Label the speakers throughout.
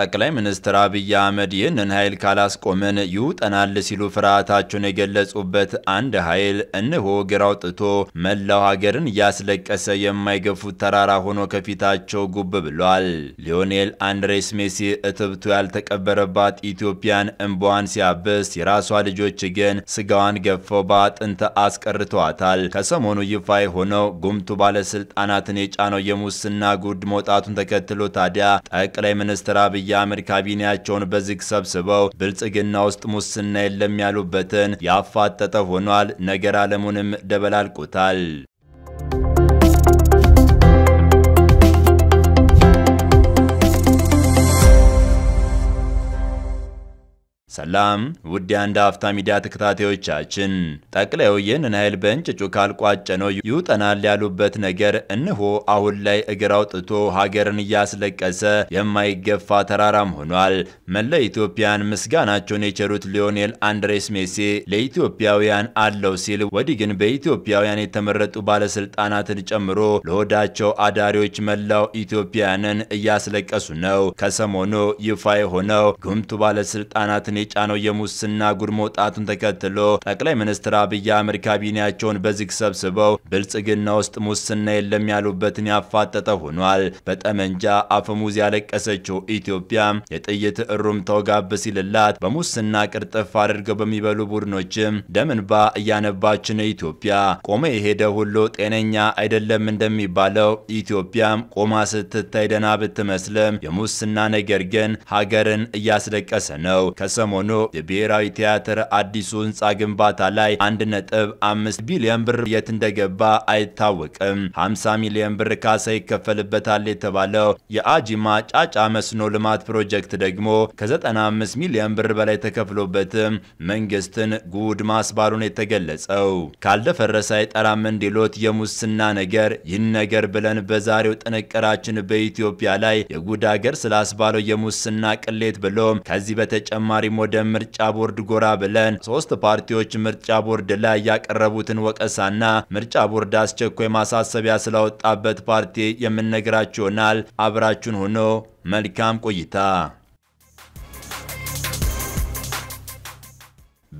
Speaker 1: ጠቅላይ ሚኒስትር አብይ አህመድ ይህንን ኃይል ካላስቆመን ይውጠናል ሲሉ ፍርሃታቸውን የገለጹበት አንድ ኃይል እነሆ ግር አውጥቶ መላው ሀገርን እያስለቀሰ የማይገፉት ተራራ ሆኖ ከፊታቸው ጉብ ብሏል። ሊዮኔል አንድሬስ ሜሲ እትብቱ ያልተቀበረባት ኢትዮጵያን እንባዋን ሲያብስ፣ የራሷ ልጆች ግን ስጋዋን ገፈው በአጥንት አስቀርተዋታል። ከሰሞኑ ይፋ የሆነው ጉምቱ ባለስልጣናትን የጫነው የሙስና ጉድ መውጣቱን ተከትሎ ታዲያ ጠቅላይ ሚኒስትር አብይ አብይ ካቢኔያቸውን በዝግ ሰብስበው ብልጽግና ውስጥ ሙስና የለም ያሉበትን ያፋጠጠ ሆኗል። ነገር አለሙንም ደበላልቆታል። ሰላም ውድ የአንድ አፍታ ሚዲያ ተከታታዮቻችን፣ ጠቅላዩ ይህንን ኃይል በእንጭጩ ካልቋጨ ነው ይውጠናል ያሉበት ነገር እንሆ አሁን ላይ እግር አውጥቶ ሀገርን እያስለቀሰ የማይገፋ ተራራም ሆኗል። መላ ኢትዮጵያን ምስጋናቸውን የቸሩት ሊዮኔል አንድሬስ ሜሲ ለኢትዮጵያውያን አለው ሲል ወዲህ ግን በኢትዮጵያውያን የተመረጡ ባለስልጣናትን ጨምሮ ለሆዳቸው አዳሪዎች መላው ኢትዮጵያንን እያስለቀሱ ነው። ከሰሞኑ ይፋ የሆነው ጉምቱ ባለስልጣናትን የጫነው የሙስና ጉድ መውጣቱን ተከትሎ ጠቅላይ ሚኒስትር አብይ አህመድ ካቢኔያቸውን በዝግ ሰብስበው ብልጽግና ውስጥ ሙስና የለም ያሉበትን ያፋጠጠ ሆኗል። በጠመንጃ አፈሙዝ ያለቀሰችው ኢትዮጵያ የጥይት እሩምታው ጋብ ሲልላት በሙስና ቅርጥፍ አድርገው በሚበሉ ቡድኖችም ደምንባ እያነባች ነው። ኢትዮጵያ ቆመ የሄደ ሁሉ ጤነኛ አይደለም እንደሚባለው ኢትዮጵያም ቆማ ስትታይ ደና ብትመስልም የሙስና ነገር ግን ሀገርን እያስለቀሰ ነው። ከሰ ሰሞኑ የብሔራዊ ቲያትር አዲሱ ህንፃ ግንባታ ላይ 1.5 ቢሊዮን ብር የት እንደገባ አይታወቅም። 50 ሚሊዮን ብር ካሳ ይከፈልበታል የተባለው የአጂማ ጫጫ መስኖ ልማት ፕሮጀክት ደግሞ ከ95 ሚሊዮን ብር በላይ ተከፍሎበትም መንግስትን ጉድ ማስባሉን የተገለጸው ካልደፈረሰ አይጠራም እንዲሎት የሙስና ነገር ይህን ነገር ብለን በዛሬው ጥንቅራችን በኢትዮጵያ ላይ የጉድ ሀገር ስላስባለው የሙስና ቅሌት ብሎም ከዚህ በተጨማሪ ወደ ምርጫ ቦርድ ጎራ ብለን ሶስት ፓርቲዎች ምርጫ ቦርድ ላይ ያቀረቡትን ወቀሳና ምርጫ ቦርድ አስቸኳይ ማሳሰቢያ ስላወጣበት ፓርቲ የምንነግራችሁ ይሆናል። አብራችሁን ሆኖ መልካም ቆይታ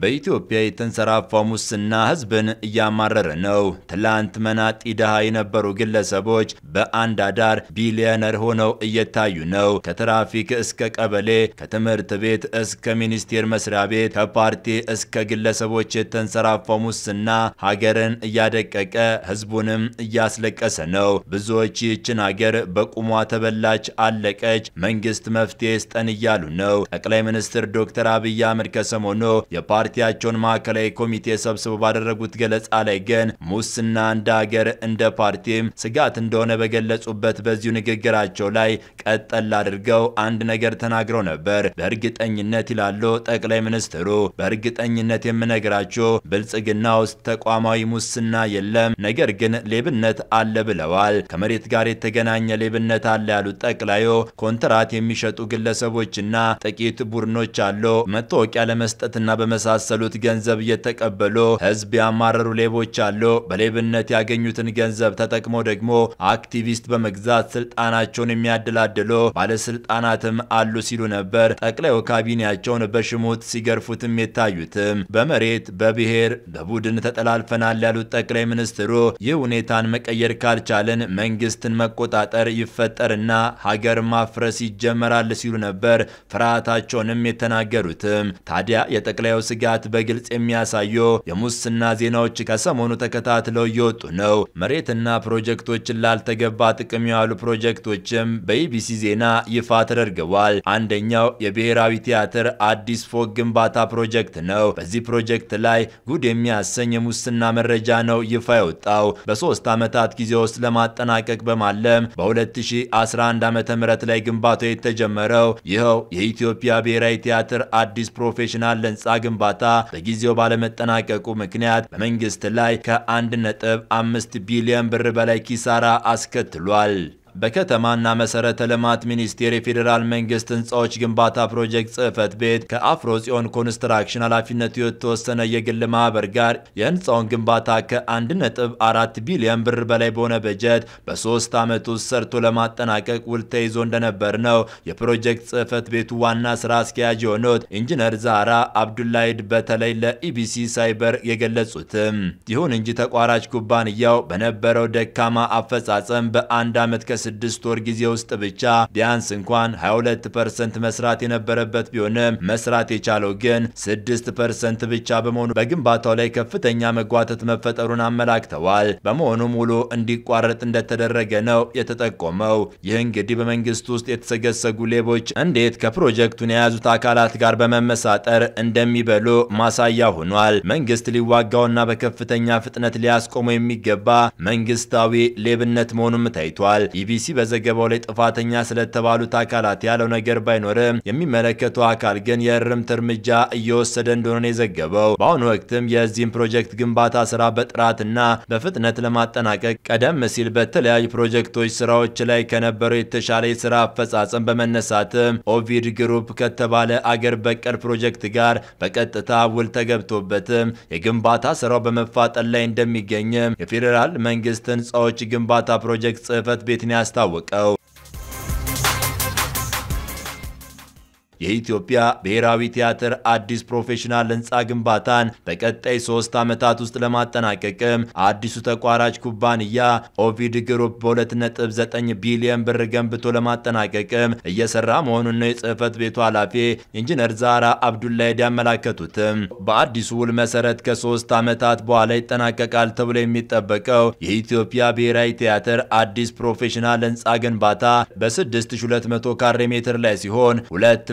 Speaker 1: በኢትዮጵያ የተንሰራፋው ሙስና ህዝብን እያማረረ ነው። ትላንት መናጢ ድሃ የነበሩ ግለሰቦች በአንድ አዳር ቢሊዮነር ሆነው እየታዩ ነው። ከትራፊክ እስከ ቀበሌ፣ ከትምህርት ቤት እስከ ሚኒስቴር መስሪያ ቤት፣ ከፓርቲ እስከ ግለሰቦች የተንሰራፋው ሙስና ሀገርን እያደቀቀ ህዝቡንም እያስለቀሰ ነው። ብዙዎች ይህችን ሀገር በቁሟ ተበላች፣ አለቀች፣ መንግስት መፍትሄ ስጠን እያሉ ነው። ጠቅላይ ሚኒስትር ዶክተር አብይ አህመድ ከሰሞኑ የፓርቲ የፓርቲያቸውን ማዕከላዊ ኮሚቴ ሰብስበው ባደረጉት ገለጻ ላይ ግን ሙስና እንደ ሀገር እንደ ፓርቲም ስጋት እንደሆነ በገለጹበት በዚሁ ንግግራቸው ላይ ቀጠል አድርገው አንድ ነገር ተናግረው ነበር። በእርግጠኝነት ይላሉ ጠቅላይ ሚኒስትሩ፣ በእርግጠኝነት የምነግራቸው ብልጽግና ውስጥ ተቋማዊ ሙስና የለም፣ ነገር ግን ሌብነት አለ ብለዋል። ከመሬት ጋር የተገናኘ ሌብነት አለ ያሉት ጠቅላዩ ኮንትራት የሚሸጡ ግለሰቦችና ጥቂት ቡድኖች አሉ መታወቂያ ለመስጠትና በመሳ የመሳሰሉት ገንዘብ እየተቀበሉ ህዝብ ያማረሩ ሌቦች አሉ። በሌብነት ያገኙትን ገንዘብ ተጠቅመው ደግሞ አክቲቪስት በመግዛት ስልጣናቸውን የሚያደላድሉ ባለስልጣናትም አሉ ሲሉ ነበር ጠቅላዩ ካቢኔያቸውን በሽሙት ሲገርፉትም የታዩትም። በመሬት በብሔር በቡድን ተጠላልፈናል ያሉት ጠቅላይ ሚኒስትሩ ይህ ሁኔታን መቀየር ካልቻልን መንግስትን መቆጣጠር ይፈጠርና ሀገር ማፍረስ ይጀመራል ሲሉ ነበር ፍርሃታቸውንም የተናገሩትም። ታዲያ የጠቅላዩ ስጋ መዘጋት በግልጽ የሚያሳዩ የሙስና ዜናዎች ከሰሞኑ ተከታትለው እየወጡ ነው። መሬትና ፕሮጀክቶችን ላልተገባ ጥቅም ያሉ ፕሮጀክቶችም በኢቢሲ ዜና ይፋ ተደርገዋል። አንደኛው የብሔራዊ ቲያትር አዲስ ፎቅ ግንባታ ፕሮጀክት ነው። በዚህ ፕሮጀክት ላይ ጉድ የሚያሰኝ የሙስና መረጃ ነው ይፋ የወጣው። በሶስት ዓመታት ጊዜ ውስጥ ለማጠናቀቅ በማለም በ2011 ዓ ም ላይ ግንባታው የተጀመረው ይኸው የኢትዮጵያ ብሔራዊ ቲያትር አዲስ ፕሮፌሽናል ህንፃ ግንባታ ግንባታ በጊዜው ባለመጠናቀቁ ምክንያት በመንግስት ላይ ከ1.5 ቢሊዮን ብር በላይ ኪሳራ አስከትሏል። በከተማና መሰረተ ልማት ሚኒስቴር የፌዴራል መንግስት ህንፃዎች ግንባታ ፕሮጀክት ጽህፈት ቤት ከአፍሮ ጽዮን ኮንስትራክሽን ኃላፊነቱ የተወሰነ የግል ማህበር ጋር የህንፃውን ግንባታ ከ1.4 ቢሊዮን ብር በላይ በሆነ በጀት በሶስት ዓመት ውስጥ ሰርቶ ለማጠናቀቅ ውል ተይዞ እንደነበር ነው የፕሮጀክት ጽህፈት ቤቱ ዋና ስራ አስኪያጅ የሆኑት ኢንጂነር ዛራ አብዱላይድ በተለይ ለኢቢሲ ሳይበር የገለጹትም። ይሁን እንጂ ተቋራጭ ኩባንያው በነበረው ደካማ አፈጻጸም በአንድ ዓመት ከስ በስድስት ወር ጊዜ ውስጥ ብቻ ቢያንስ እንኳን 22 ፐርሰንት መስራት የነበረበት ቢሆንም መስራት የቻለው ግን 6 ፐርሰንት ብቻ በመሆኑ በግንባታው ላይ ከፍተኛ መጓተት መፈጠሩን አመላክተዋል። በመሆኑም ውሎ እንዲቋረጥ እንደተደረገ ነው የተጠቆመው። ይህ እንግዲህ በመንግስት ውስጥ የተሰገሰጉ ሌቦች እንዴት ከፕሮጀክቱን የያዙት አካላት ጋር በመመሳጠር እንደሚበሉ ማሳያ ሆኗል። መንግስት ሊዋጋውና በከፍተኛ ፍጥነት ሊያስቆመው የሚገባ መንግስታዊ ሌብነት መሆኑም ታይቷል። ቢቢሲ በዘገባው ላይ ጥፋተኛ ስለተባሉት አካላት ያለው ነገር ባይኖርም የሚመለከተው አካል ግን የእርምት እርምጃ እየወሰደ እንደሆነ የዘገበው በአሁኑ ወቅትም የዚህም ፕሮጀክት ግንባታ ስራ በጥራትና በፍጥነት ለማጠናቀቅ ቀደም ሲል በተለያዩ ፕሮጀክቶች ስራዎች ላይ ከነበረው የተሻለ የስራ አፈጻጸም በመነሳትም ኦቪድ ግሩፕ ከተባለ አገር በቀል ፕሮጀክት ጋር በቀጥታ ውል ተገብቶበትም የግንባታ ስራው በመፋጠን ላይ እንደሚገኝም የፌዴራል መንግስት ህንፃዎች ግንባታ ፕሮጀክት ጽህፈት ቤትን እንዳስታወቀው የኢትዮጵያ ብሔራዊ ቲያትር አዲስ ፕሮፌሽናል ህንፃ ግንባታን በቀጣይ ሶስት ዓመታት ውስጥ ለማጠናቀቅም አዲሱ ተቋራጭ ኩባንያ ኦቪድ ግሩፕ በ2.9 ቢሊዮን ብር ገንብቶ ለማጠናቀቅም እየሰራ መሆኑን ነው የጽህፈት ቤቱ ኃላፊ ኢንጂነር ዛራ አብዱላሂድ ያመላከቱትም። በአዲሱ ውል መሰረት ከሶስት ዓመታት በኋላ ይጠናቀቃል ተብሎ የሚጠበቀው የኢትዮጵያ ብሔራዊ ቲያትር አዲስ ፕሮፌሽናል ህንፃ ግንባታ በ6200 ካሬ ሜትር ላይ ሲሆን ሁለት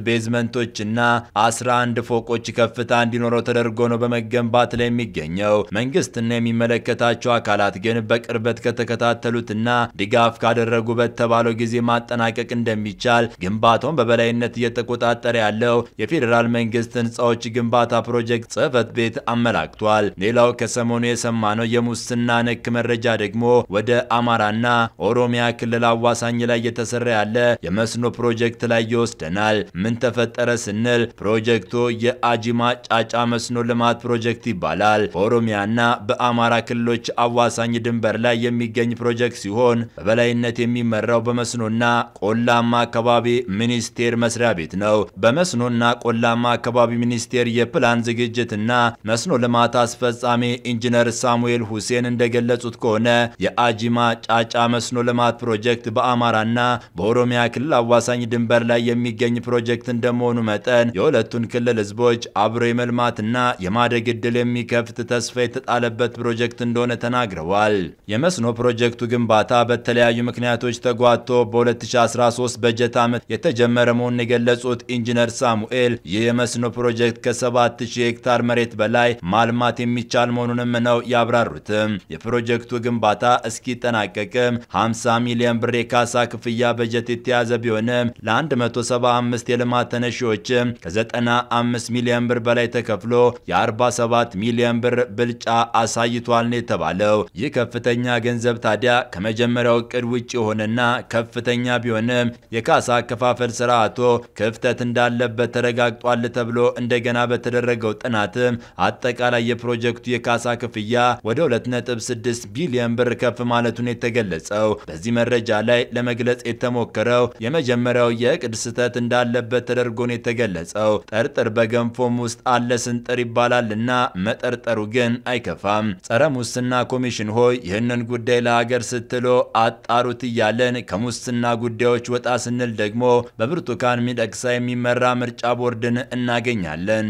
Speaker 1: እና 11 ፎቆች ከፍታ እንዲኖረው ተደርጎ ነው በመገንባት ላይ የሚገኘው። መንግስትና የሚመለከታቸው አካላት ግን በቅርበት ከተከታተሉትና ድጋፍ ካደረጉበት ተባለው ጊዜ ማጠናቀቅ እንደሚቻል ግንባታውን በበላይነት እየተቆጣጠረ ያለው የፌዴራል መንግስት ህንፃዎች ግንባታ ፕሮጀክት ጽህፈት ቤት አመላክቷል። ሌላው ከሰሞኑ የሰማነው የሙስና ነክ መረጃ ደግሞ ወደ አማራና ኦሮሚያ ክልል አዋሳኝ ላይ እየተሰራ ያለ የመስኖ ፕሮጀክት ላይ ይወስደናል። ምን ተፈጠረ ስንል ፕሮጀክቱ የአጂማ ጫጫ መስኖ ልማት ፕሮጀክት ይባላል። በኦሮሚያና በአማራ ክልሎች አዋሳኝ ድንበር ላይ የሚገኝ ፕሮጀክት ሲሆን በበላይነት የሚመራው በመስኖና ቆላማ አካባቢ ሚኒስቴር መስሪያ ቤት ነው። በመስኖና ቆላማ አካባቢ ሚኒስቴር የፕላን ዝግጅትና መስኖ ልማት አስፈጻሚ ኢንጂነር ሳሙኤል ሁሴን እንደገለጹት ከሆነ የአጂማ ጫጫ መስኖ ልማት ፕሮጀክት በአማራና በኦሮሚያ ክልል አዋሳኝ ድንበር ላይ የሚገኝ ፕሮጀክት እንደመሆኑ መጠን የሁለቱን ክልል ህዝቦች አብሮ የመልማትና የማደግ እድል የሚከፍት ተስፋ የተጣለበት ፕሮጀክት እንደሆነ ተናግረዋል። የመስኖ ፕሮጀክቱ ግንባታ በተለያዩ ምክንያቶች ተጓቶ በ2013 በጀት ዓመት የተጀመረ መሆኑን የገለጹት ኢንጂነር ሳሙኤል ይህ የመስኖ ፕሮጀክት ከ7000 ሄክታር መሬት በላይ ማልማት የሚቻል መሆኑንም ነው ያብራሩትም። የፕሮጀክቱ ግንባታ እስኪጠናቀቅም 50 ሚሊዮን ብር የካሳ ክፍያ በጀት የተያዘ ቢሆንም ለ175 የልማት ተነሺዎች ከ95 ሚሊዮን ብር በላይ ተከፍሎ የ47 ሚሊዮን ብር ብልጫ አሳይቷል ነው የተባለው። ይህ ከፍተኛ ገንዘብ ታዲያ ከመጀመሪያው እቅድ ውጭ የሆነና ከፍተኛ ቢሆንም የካሳ አከፋፈል ስርዓቱ ክፍተት እንዳለበት ተረጋግጧል ተብሎ እንደገና በተደረገው ጥናትም አጠቃላይ የፕሮጀክቱ የካሳ ክፍያ ወደ 2.6 ቢሊዮን ብር ከፍ ማለቱን የተገለጸው በዚህ መረጃ ላይ ለመግለጽ የተሞከረው የመጀመሪያው የእቅድ ስህተት እንዳለበት ተደርጎን የተገለጸው። ጠርጥር በገንፎም ውስጥ አለ ስንጥር ይባላልና መጠርጠሩ ግን አይከፋም። ጸረ ሙስና ኮሚሽን ሆይ ይህንን ጉዳይ ለሀገር ስትሎ አጣሩት እያለን ከሙስና ጉዳዮች ወጣ ስንል ደግሞ በብርቱካን ሚደቅሳ የሚመራ ምርጫ ቦርድን እናገኛለን።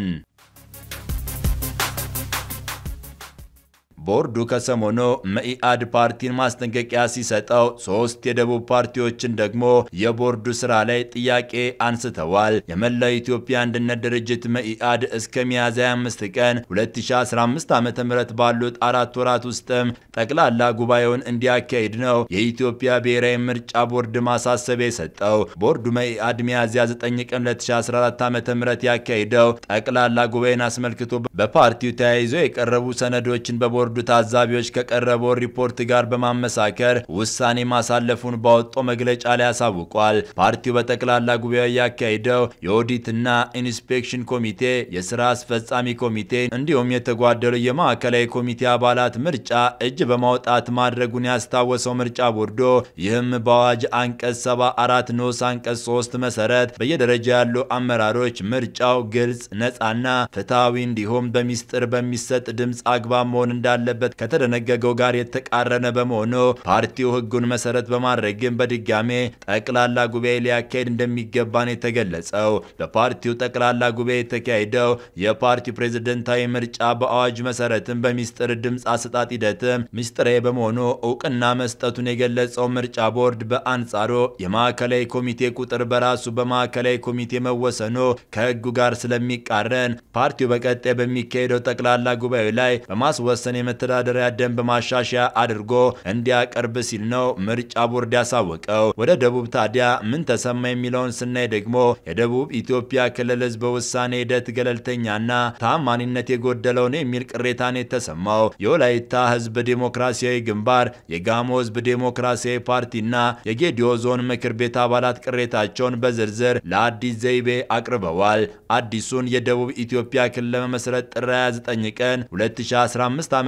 Speaker 1: ቦርዱ ከሰሞኑ መኢአድ ፓርቲን ማስጠንቀቂያ ሲሰጠው ሶስት የደቡብ ፓርቲዎችን ደግሞ የቦርዱ ስራ ላይ ጥያቄ አንስተዋል። የመላው ኢትዮጵያ አንድነት ድርጅት መኢአድ እስከ ሚያዝያ 25 ቀን 2015 ዓ ም ባሉት አራት ወራት ውስጥም ጠቅላላ ጉባኤውን እንዲያካሂድ ነው የኢትዮጵያ ብሔራዊ ምርጫ ቦርድ ማሳሰቢያ የሰጠው። ቦርዱ መኢአድ ሚያዝያ 9 ቀን 2014 ዓ ም ያካሂደው ጠቅላላ ጉባኤን አስመልክቶ በፓርቲው ተያይዞ የቀረቡ ሰነዶችን በቦርዱ ከቦርዱ ታዛቢዎች ከቀረበው ሪፖርት ጋር በማመሳከር ውሳኔ ማሳለፉን ባወጣው መግለጫ ላይ አሳውቋል። ፓርቲው በጠቅላላ ጉባኤ ያካሄደው የኦዲትና ኢንስፔክሽን ኮሚቴ፣ የስራ አስፈጻሚ ኮሚቴ እንዲሁም የተጓደሉ የማዕከላዊ ኮሚቴ አባላት ምርጫ እጅ በማውጣት ማድረጉን ያስታወሰው ምርጫ ቦርዶ ይህም በአዋጅ አንቀጽ 74 ንዑስ አንቀጽ 3 መሰረት በየደረጃ ያሉ አመራሮች ምርጫው ግልጽ፣ ነፃና ፍትሐዊ እንዲሁም በሚስጥር በሚሰጥ ድምፅ አግባብ መሆን እንዳለ እንዳለበት ከተደነገገው ጋር የተቃረነ በመሆኑ ፓርቲው ህጉን መሰረት በማድረግም በድጋሜ ጠቅላላ ጉባኤ ሊያካሄድ እንደሚገባን የተገለጸው። በፓርቲው ጠቅላላ ጉባኤ የተካሄደው የፓርቲው ፕሬዝደንታዊ ምርጫ በአዋጅ መሰረትም በሚስጥር ድምፅ አሰጣጥ ሂደትም ሚስጥሬ በመሆኑ እውቅና መስጠቱን የገለጸው ምርጫ ቦርድ በአንጻሩ የማዕከላዊ ኮሚቴ ቁጥር በራሱ በማዕከላዊ ኮሚቴ መወሰኑ ከህጉ ጋር ስለሚቃረን ፓርቲው በቀጣይ በሚካሄደው ጠቅላላ ጉባኤ ላይ በማስወሰን የመተዳደሪያ ደንብ ማሻሻያ አድርጎ እንዲያቀርብ ሲል ነው ምርጫ ቦርድ ያሳወቀው። ወደ ደቡብ ታዲያ ምን ተሰማ የሚለውን ስናይ ደግሞ የደቡብ ኢትዮጵያ ክልል ህዝበ ውሳኔ ሂደት ገለልተኛና ታማኒነት የጎደለው ነው የሚል ቅሬታን የተሰማው የወላይታ ህዝብ ዴሞክራሲያዊ ግንባር፣ የጋሞ ህዝብ ዴሞክራሲያዊ ፓርቲና የጌዲዮ ዞን ምክር ቤት አባላት ቅሬታቸውን በዝርዝር ለአዲስ ዘይቤ አቅርበዋል። አዲሱን የደቡብ ኢትዮጵያ ክልል ለመመስረት ጥር 29 ቀን 2015 ዓ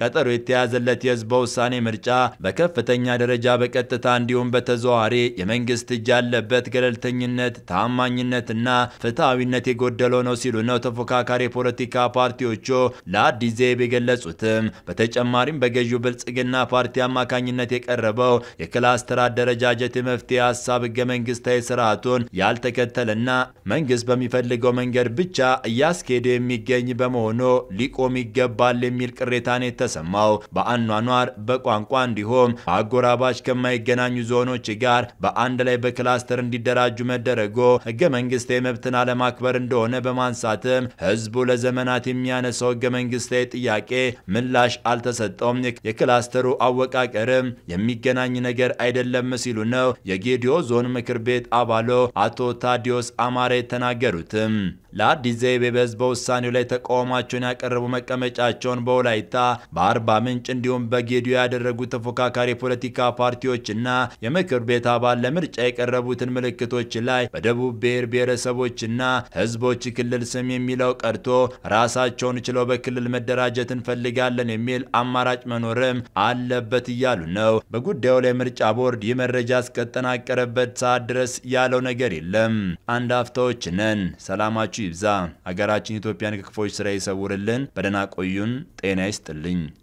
Speaker 1: ቀጠሮ የተያዘለት የህዝበ ውሳኔ ምርጫ በከፍተኛ ደረጃ በቀጥታ እንዲሁም በተዘዋዋሪ የመንግስት እጅ ያለበት ገለልተኝነት፣ ታማኝነትና ፍትሐዊነት የጎደለው ነው ሲሉ ነው ተፎካካሪ የፖለቲካ ፓርቲዎቹ ለአዲስ ዜብ የገለጹትም። በተጨማሪም በገዢው ብልጽግና ፓርቲ አማካኝነት የቀረበው የክላስተር አደረጃጀት የመፍትሄ ሀሳብ ህገ መንግስታዊ ስርዓቱን ያልተከተለና መንግስት በሚፈልገው መንገድ ብቻ እያስኬደ የሚገኝ በመሆኑ ሊቆም ይገባል የሚል ቅሬታ ምስጋና የተሰማው በአኗኗር በቋንቋ እንዲሁም በአጎራባች ከማይገናኙ ዞኖች ጋር በአንድ ላይ በክላስተር እንዲደራጁ መደረጉ ህገ መንግስታዊ መብትን አለማክበር እንደሆነ በማንሳትም ህዝቡ ለዘመናት የሚያነሳው ህገ መንግስታዊ ጥያቄ ምላሽ አልተሰጠውም፣ የክላስተሩ አወቃቀርም የሚገናኝ ነገር አይደለም ሲሉ ነው የጌዲዮ ዞን ምክር ቤት አባሎ አቶ ታዲዮስ አማረ የተናገሩትም። ለአዲስ ዘይቤ በህዝበ ውሳኔው ላይ ተቃውሟቸውን ያቀረቡ መቀመጫቸውን በወላይታ ደስታ በአርባ ምንጭ እንዲሁም በጌዲዮ ያደረጉ ተፎካካሪ የፖለቲካ ፓርቲዎችና የምክር ቤት አባል ለምርጫ የቀረቡትን ምልክቶች ላይ በደቡብ ብሔር ብሔረሰቦችና ህዝቦች ክልል ስም የሚለው ቀርቶ ራሳቸውን ችለው በክልል መደራጀት እንፈልጋለን የሚል አማራጭ መኖርም አለበት እያሉ ነው። በጉዳዩ ላይ ምርጫ ቦርድ ይህ መረጃ እስከጠናቀረበት ሰዓት ድረስ ያለው ነገር የለም። አንድ አፍታዎች ነን። ሰላማችሁ ይብዛ። አገራችን ኢትዮጵያን ከክፎች ስራ ይሰውርልን። በደህና ቆዩን። ጤና ይስጥ the ling